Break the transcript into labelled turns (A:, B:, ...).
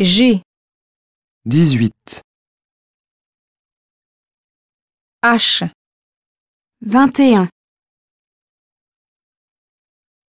A: G. 18. H. 21.